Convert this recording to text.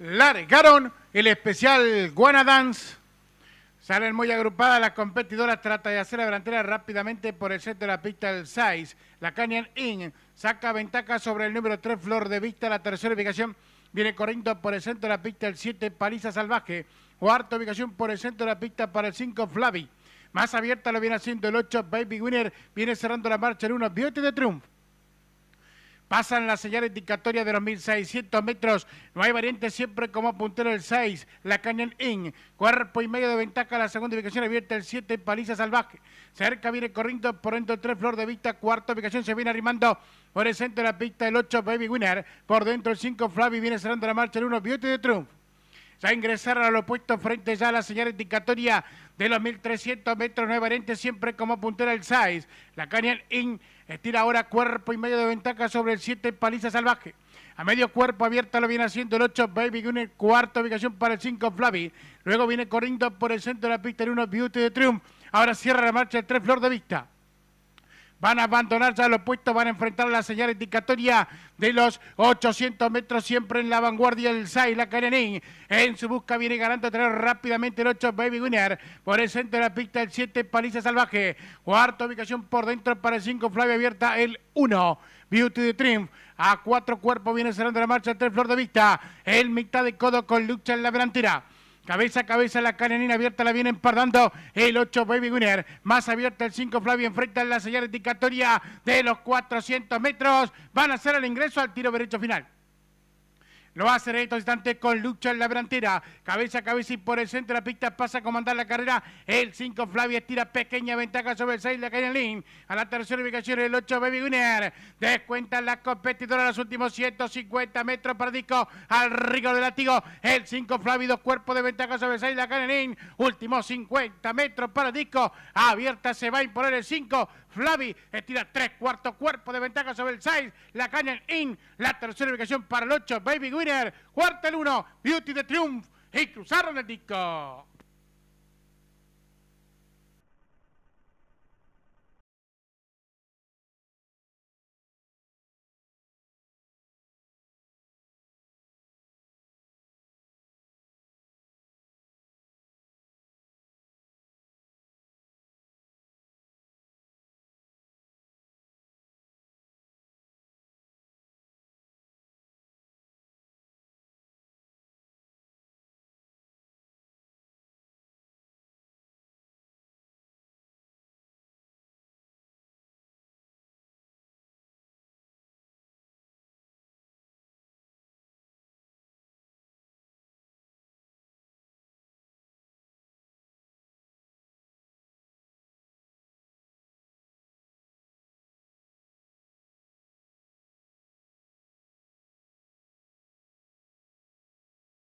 largaron el especial Dance. Salen muy agrupadas las competidoras, trata de hacer la delantera rápidamente por el centro de la pista del 6. La Canyon Inn saca ventaja sobre el número 3, Flor de Vista, la tercera ubicación. Viene corriendo por el centro de la pista el 7, Paliza Salvaje. Cuarta ubicación por el centro de la pista para el 5, Flavi. Más abierta lo viene haciendo el 8, Baby Winner. Viene cerrando la marcha el 1, Beauty de Triumph. Pasan las señales indicatorias de los 1600 metros. No hay variante, siempre como puntero el 6, la Canyon Inn. Cuerpo y medio de ventaja, la segunda ubicación abierta el 7, Paliza Salvaje. Cerca viene corriendo por dentro el 3, Flor de Vista. Cuarta ubicación se viene arrimando por el centro de la pista el 8, Baby Winner. Por dentro el 5, Flavi viene cerrando la marcha el 1, Beauty de Trump. Se ingresaron a los puestos frente ya a la señal indicatoria de los 1300 metros nuevamente, siempre como puntera el SAIS. La Canyon In estira ahora cuerpo y medio de ventaja sobre el 7 Paliza Salvaje. A medio cuerpo abierta lo viene haciendo el 8 Baby Gun, cuarta ubicación para el 5 Flavi. Luego viene corriendo por el centro de la pista el 1 Beauty de Triumph. Ahora cierra la marcha el 3 Flor de Vista van a abandonarse ya los puestos, van a enfrentar la señal indicatoria de los 800 metros, siempre en la vanguardia del SAI, la Karenin, en su busca viene ganando tener rápidamente el 8 Baby Winner, por el centro de la pista el 7 Paliza Salvaje, cuarta ubicación por dentro para el 5 Flavia Abierta, el 1 Beauty de Triumph, a cuatro cuerpos viene cerrando la marcha, el 3 Flor de Vista, el mitad de codo con lucha en la delantera. Cabeza a cabeza la canenina abierta la viene empardando el 8 Baby Gunner. Más abierta el 5 Flavio enfrenta la señal indicatoria de los 400 metros. Van a hacer el ingreso al tiro derecho final. Lo va a hacer en estos instante con lucha en la delantera. Cabeza a cabeza y por el centro de la pista pasa a comandar la carrera. El 5 Flavi, estira pequeña ventaja sobre el 6 la Karen Lin. A la tercera ubicación el 8 Baby Winner. Descuentan las competidoras los últimos 150 metros para disco. Al rigor del latigo. El 5 Flavi, dos cuerpos de ventaja sobre el 6 la Karen in. Últimos 50 metros para disco. Abierta se va a imponer el 5. Flavi estira tres cuartos cuerpos de ventaja sobre el 6. La Karen In. La tercera ubicación para el 8 Baby Winner cuarta el uno, Beauty de Triumph y cruzaron el disco.